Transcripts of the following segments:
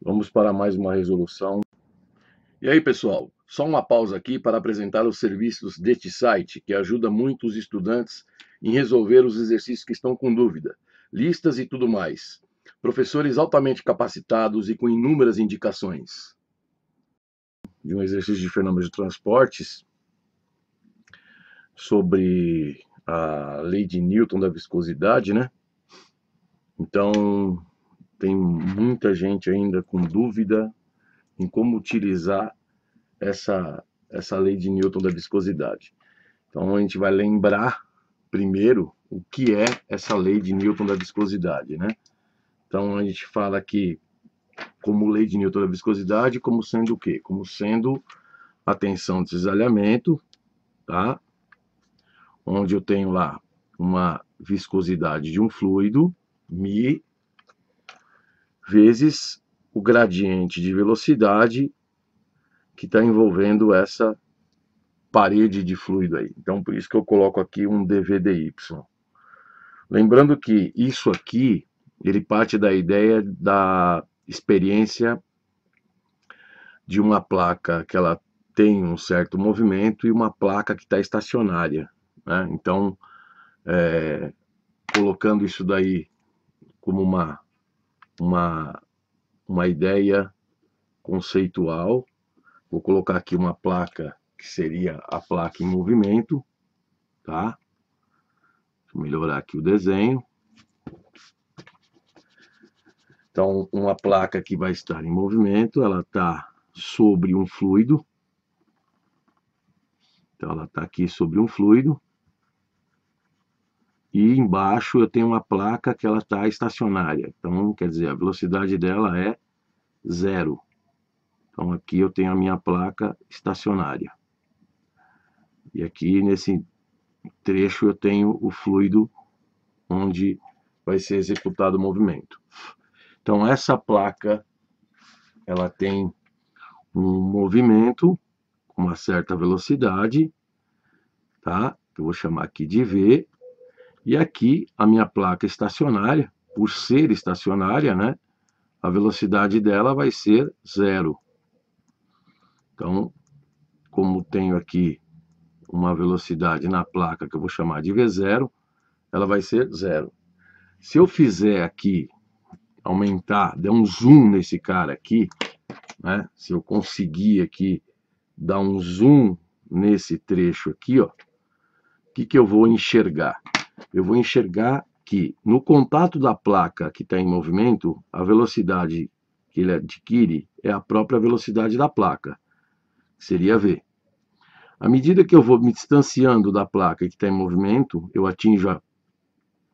Vamos para mais uma resolução. E aí, pessoal, só uma pausa aqui para apresentar os serviços deste site, que ajuda muito os estudantes em resolver os exercícios que estão com dúvida, listas e tudo mais. Professores altamente capacitados e com inúmeras indicações. De um exercício de fenômenos de transportes sobre a lei de Newton da viscosidade, né? Então, tem muita gente ainda com dúvida em como utilizar essa, essa lei de Newton da viscosidade. Então a gente vai lembrar primeiro o que é essa lei de Newton da viscosidade, né? Então a gente fala aqui como lei de Newton da viscosidade, como sendo o quê? Como sendo a tensão de cisalhamento, tá? Onde eu tenho lá uma viscosidade de um fluido, mi, vezes o gradiente de velocidade que está envolvendo essa parede de fluido aí. Então, por isso que eu coloco aqui um DVDY. Lembrando que isso aqui, ele parte da ideia da experiência de uma placa que ela tem um certo movimento e uma placa que está estacionária. Né? Então, é, colocando isso daí como uma uma, uma ideia conceitual. Vou colocar aqui uma placa que seria a placa em movimento, tá? Deixa eu melhorar aqui o desenho. Então, uma placa que vai estar em movimento, ela está sobre um fluido. Então, ela está aqui sobre um fluido e embaixo eu tenho uma placa que ela está estacionária. Então, quer dizer, a velocidade dela é zero. Então aqui eu tenho a minha placa estacionária. E aqui nesse trecho eu tenho o fluido onde vai ser executado o movimento. Então essa placa ela tem um movimento com uma certa velocidade, tá? Eu vou chamar aqui de V, e aqui a minha placa estacionária, por ser estacionária, né, a velocidade dela vai ser zero. Então, como tenho aqui uma velocidade na placa que eu vou chamar de V0, ela vai ser zero. Se eu fizer aqui, aumentar, der um zoom nesse cara aqui, né, se eu conseguir aqui dar um zoom nesse trecho aqui, ó, o que, que eu vou enxergar? eu vou enxergar que no contato da placa que está em movimento, a velocidade que ele adquire é a própria velocidade da placa, seria V. À medida que eu vou me distanciando da placa que está em movimento, eu atinjo a,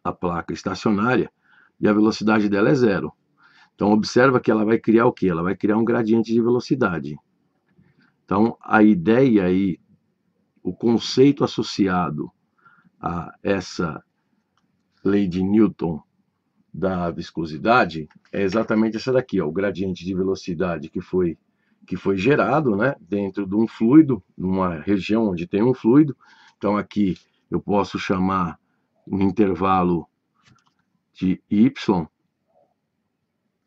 a placa estacionária e a velocidade dela é zero. Então observa que ela vai criar o que? Ela vai criar um gradiente de velocidade. Então a ideia aí, o conceito associado a essa lei de Newton da viscosidade é exatamente essa daqui, ó, o gradiente de velocidade que foi que foi gerado, né, dentro de um fluido, numa região onde tem um fluido. Então aqui eu posso chamar um intervalo de y,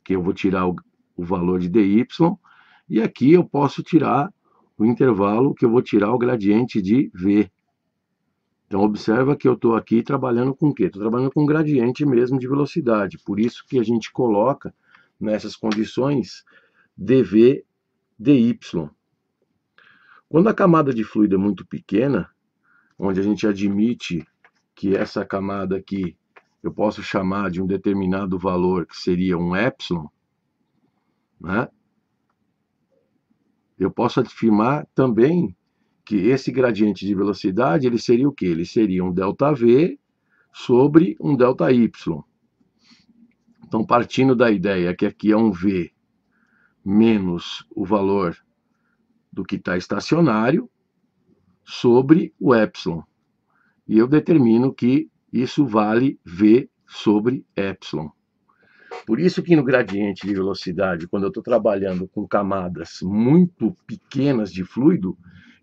que eu vou tirar o, o valor de dy, e aqui eu posso tirar o intervalo que eu vou tirar o gradiente de v, então observa que eu estou aqui trabalhando com o quê? Estou trabalhando com gradiente mesmo de velocidade, por isso que a gente coloca nessas condições dV dy. Quando a camada de fluido é muito pequena, onde a gente admite que essa camada aqui eu posso chamar de um determinado valor que seria um epsilon, né? eu posso afirmar também que esse gradiente de velocidade ele seria o que? Ele seria um ΔV sobre um ΔY. Então, partindo da ideia que aqui é um V menos o valor do que está estacionário sobre o epsilon. E eu determino que isso vale V sobre epsilon. Por isso que no gradiente de velocidade, quando eu estou trabalhando com camadas muito pequenas de fluido,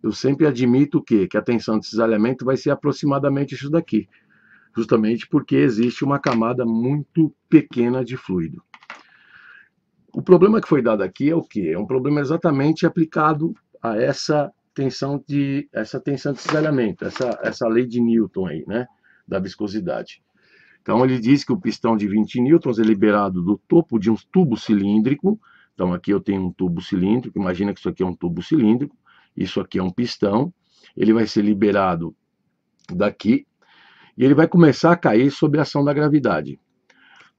eu sempre admito o quê? Que a tensão de cisalhamento vai ser aproximadamente isso daqui, justamente porque existe uma camada muito pequena de fluido. O problema que foi dado aqui é o quê? É um problema exatamente aplicado a essa tensão de essa tensão de cisalhamento, essa essa lei de Newton aí, né, da viscosidade. Então ele diz que o pistão de 20 newtons é liberado do topo de um tubo cilíndrico. Então aqui eu tenho um tubo cilíndrico, imagina que isso aqui é um tubo cilíndrico. Isso aqui é um pistão, ele vai ser liberado daqui e ele vai começar a cair sob a ação da gravidade.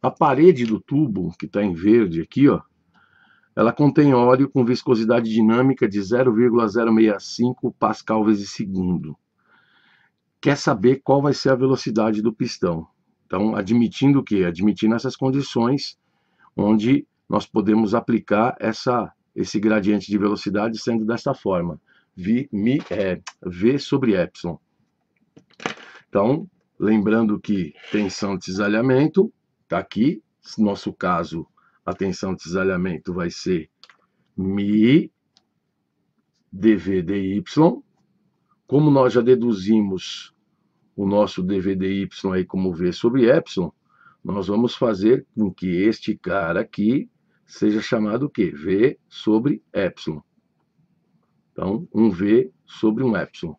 A parede do tubo, que está em verde aqui, ó, ela contém óleo com viscosidade dinâmica de 0,065 pascal vezes segundo. Quer saber qual vai ser a velocidade do pistão? Então, admitindo o quê? Admitindo essas condições onde nós podemos aplicar essa esse gradiente de velocidade sendo desta forma, v, mi, é, v sobre epsilon. Então, lembrando que tensão de cisalhamento está aqui, no nosso caso, a tensão de cisalhamento vai ser mi dv dy. Como nós já deduzimos o nosso dv dy aí como v sobre epsilon, nós vamos fazer com que este cara aqui seja chamado o quê? V sobre epsilon. Então, um V sobre um epsilon.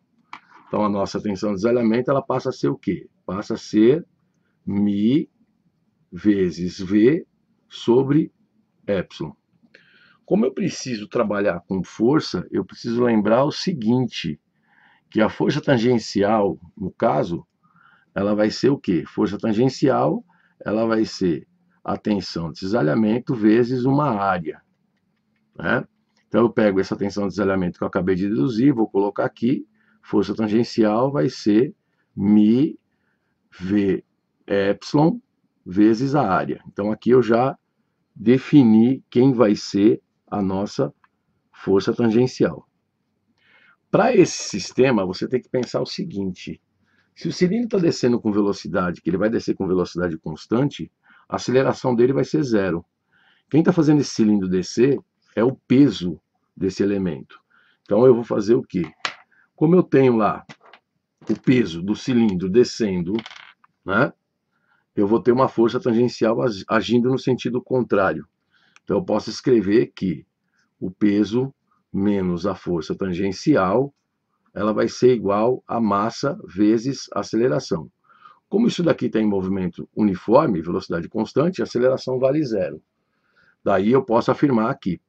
Então, a nossa tensão de desalhamento ela passa a ser o quê? Passa a ser mi vezes V sobre epsilon. Como eu preciso trabalhar com força, eu preciso lembrar o seguinte, que a força tangencial, no caso, ela vai ser o quê? Força tangencial, ela vai ser a tensão de cisalhamento vezes uma área. Né? Então eu pego essa tensão de cisalhamento que eu acabei de deduzir, vou colocar aqui, força tangencial vai ser mi v epsilon vezes a área. Então aqui eu já defini quem vai ser a nossa força tangencial. Para esse sistema, você tem que pensar o seguinte, se o cilindro está descendo com velocidade, que ele vai descer com velocidade constante, a aceleração dele vai ser zero. Quem está fazendo esse cilindro descer é o peso desse elemento. Então eu vou fazer o quê? Como eu tenho lá o peso do cilindro descendo, né? Eu vou ter uma força tangencial agindo no sentido contrário. Então eu posso escrever que o peso menos a força tangencial, ela vai ser igual a massa vezes a aceleração. Como isso daqui tem tá movimento uniforme, velocidade constante, a aceleração vale zero. Daí eu posso afirmar que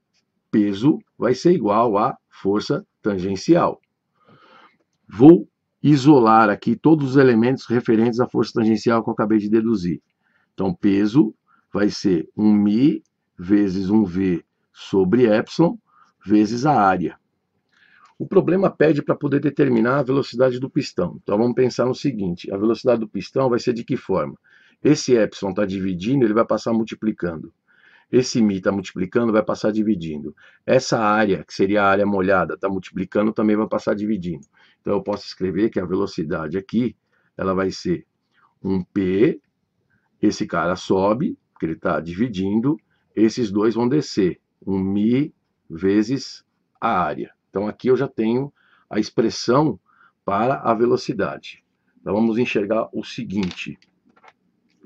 peso vai ser igual a força tangencial. Vou isolar aqui todos os elementos referentes à força tangencial que eu acabei de deduzir. Então, peso vai ser 1 mi vezes 1 v sobre ε vezes a área. O problema pede para poder determinar a velocidade do pistão. Então vamos pensar no seguinte: a velocidade do pistão vai ser de que forma? Esse epsilon está dividindo, ele vai passar multiplicando. Esse mi está multiplicando, vai passar dividindo. Essa área, que seria a área molhada, está multiplicando, também vai passar dividindo. Então eu posso escrever que a velocidade aqui ela vai ser um p. Esse cara sobe, porque ele está dividindo. Esses dois vão descer, um mi vezes a área. Então aqui eu já tenho a expressão para a velocidade. Então vamos enxergar o seguinte.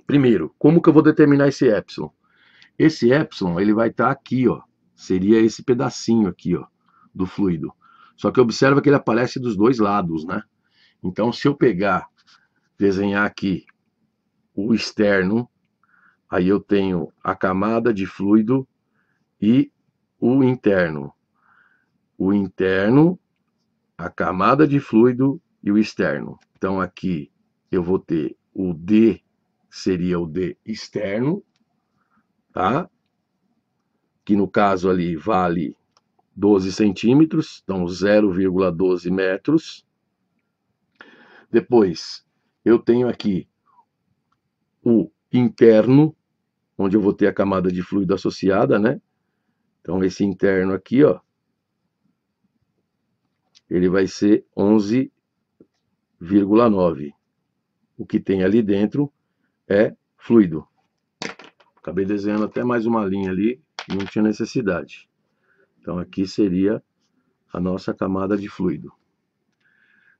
Primeiro, como que eu vou determinar esse epsilon? Esse epsilon, ele vai estar tá aqui, ó. Seria esse pedacinho aqui, ó, do fluido. Só que observa que ele aparece dos dois lados, né? Então, se eu pegar, desenhar aqui o externo, aí eu tenho a camada de fluido e o interno o interno, a camada de fluido e o externo. Então aqui eu vou ter o D seria o D externo, tá? Que no caso ali vale 12 centímetros, então 0,12 metros. Depois eu tenho aqui o interno, onde eu vou ter a camada de fluido associada, né? Então esse interno aqui, ó, ele vai ser 11,9. O que tem ali dentro é fluido. Acabei desenhando até mais uma linha ali, não tinha necessidade. Então aqui seria a nossa camada de fluido.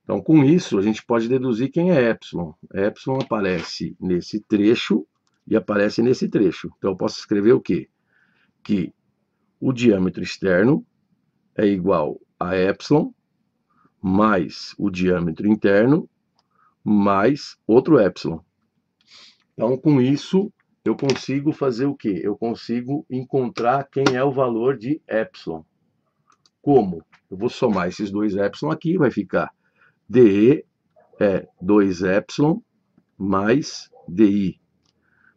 Então com isso a gente pode deduzir quem é epsilon. Epsilon aparece nesse trecho e aparece nesse trecho. Então eu posso escrever o quê? Que o diâmetro externo é igual a epsilon mais o diâmetro interno, mais outro epsilon. Então, com isso, eu consigo fazer o quê? Eu consigo encontrar quem é o valor de epsilon. Como? Eu vou somar esses dois epsilon aqui, vai ficar dE é 2 epsilon mais DI.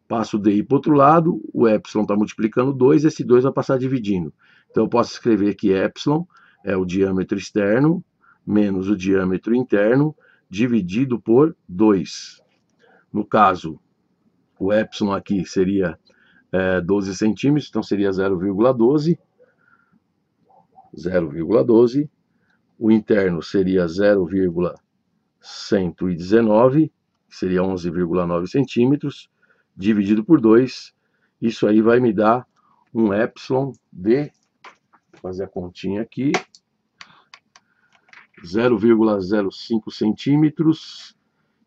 Passo o DI para o outro lado, o epsilon está multiplicando 2, esse 2 vai passar dividindo. Então, eu posso escrever que epsilon é o diâmetro externo menos o diâmetro interno dividido por 2. No caso, o epsilon aqui seria é, 12 centímetros, então seria 0,12. 0,12. O interno seria 0,119, seria 11,9 centímetros, dividido por 2. Isso aí vai me dar um epsilon de, fazer a continha aqui, 0,05 centímetros,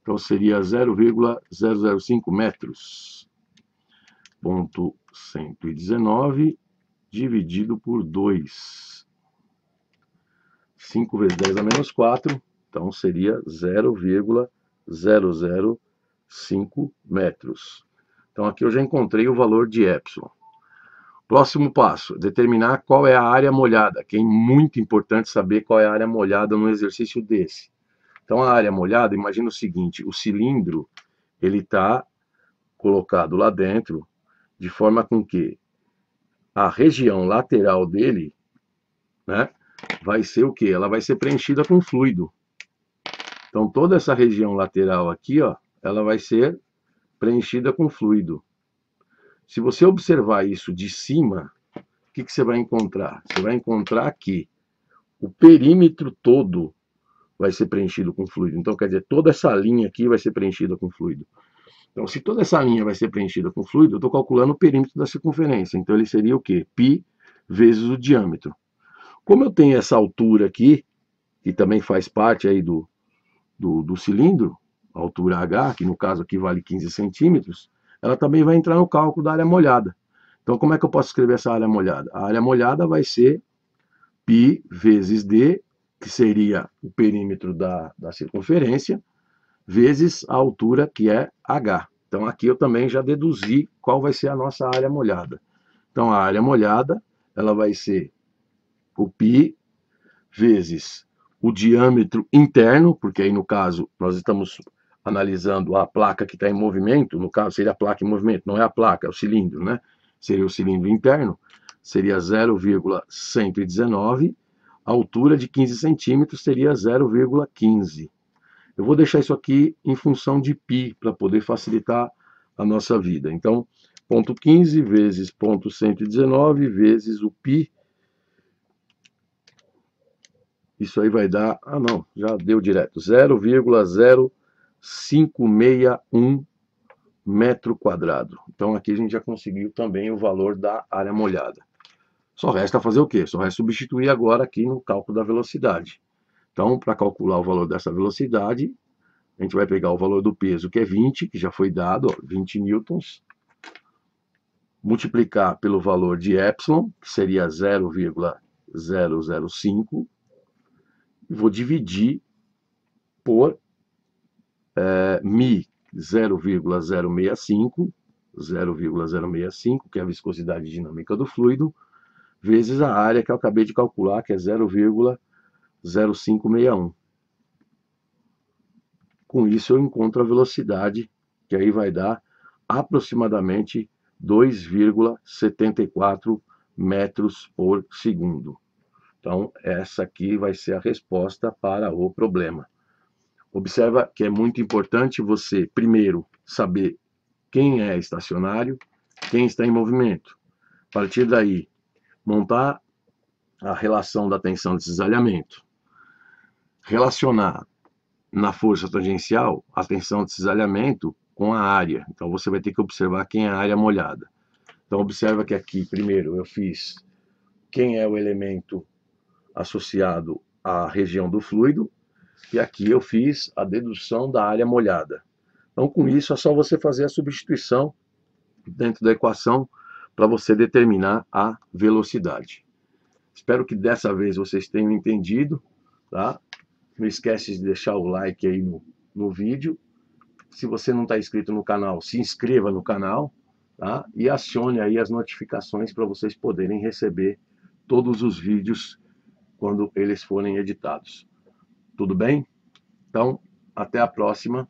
então seria 0,005 metros. Ponto 119 dividido por 2. 5 vezes 10 a menos 4, então seria 0,005 metros. Então aqui eu já encontrei o valor de epsilon. Próximo passo: determinar qual é a área molhada, que é muito importante saber qual é a área molhada no exercício desse. Então, a área molhada, imagina o seguinte: o cilindro ele está colocado lá dentro, de forma com que a região lateral dele, né, vai ser o que? Ela vai ser preenchida com fluido. Então, toda essa região lateral aqui, ó, ela vai ser preenchida com fluido. Se você observar isso de cima, o que, que você vai encontrar? Você vai encontrar que o perímetro todo vai ser preenchido com fluido. Então, quer dizer, toda essa linha aqui vai ser preenchida com fluido. Então, se toda essa linha vai ser preenchida com fluido, eu estou calculando o perímetro da circunferência. Então, ele seria o quê? Pi vezes o diâmetro. Como eu tenho essa altura aqui, que também faz parte aí do, do, do cilindro, a altura H, que no caso aqui vale 15 centímetros, ela também vai entrar no cálculo da área molhada. Então, como é que eu posso escrever essa área molhada? A área molhada vai ser π vezes d, que seria o perímetro da, da circunferência, vezes a altura, que é h. Então, aqui eu também já deduzi qual vai ser a nossa área molhada. Então, a área molhada ela vai ser o π vezes o diâmetro interno, porque aí no caso nós estamos analisando a placa que está em movimento, no caso seria a placa em movimento, não é a placa, é o cilindro, né? Seria o cilindro interno, seria 0,119, a altura de 15 centímetros seria 0,15. Eu vou deixar isso aqui em função de π, para poder facilitar a nossa vida. Então, ponto 15 vezes ponto 119 vezes o π, isso aí vai dar, ah não, já deu direto, 0,0 561 metro quadrado. Então aqui a gente já conseguiu também o valor da área molhada. Só resta fazer o quê? Só resta substituir agora aqui no cálculo da velocidade. Então, para calcular o valor dessa velocidade, a gente vai pegar o valor do peso, que é 20, que já foi dado, ó, 20 newtons, multiplicar pelo valor de epsilon, que seria 0,005, e vou dividir por é, Mi 0,065, 0,065, que é a viscosidade dinâmica do fluido, vezes a área que eu acabei de calcular, que é 0,0561. Com isso eu encontro a velocidade, que aí vai dar aproximadamente 2,74 metros por segundo. Então, essa aqui vai ser a resposta para o problema. Observa que é muito importante você, primeiro, saber quem é estacionário, quem está em movimento. A partir daí, montar a relação da tensão de cisalhamento. Relacionar na força tangencial a tensão de cisalhamento com a área. Então você vai ter que observar quem é a área molhada. Então observa que aqui, primeiro, eu fiz quem é o elemento associado à região do fluido, e aqui eu fiz a dedução da área molhada. Então, com isso, é só você fazer a substituição dentro da equação para você determinar a velocidade. Espero que dessa vez vocês tenham entendido, tá? Não esquece de deixar o like aí no, no vídeo. Se você não está inscrito no canal, se inscreva no canal, tá? E acione aí as notificações para vocês poderem receber todos os vídeos quando eles forem editados. Tudo bem? Então, até a próxima.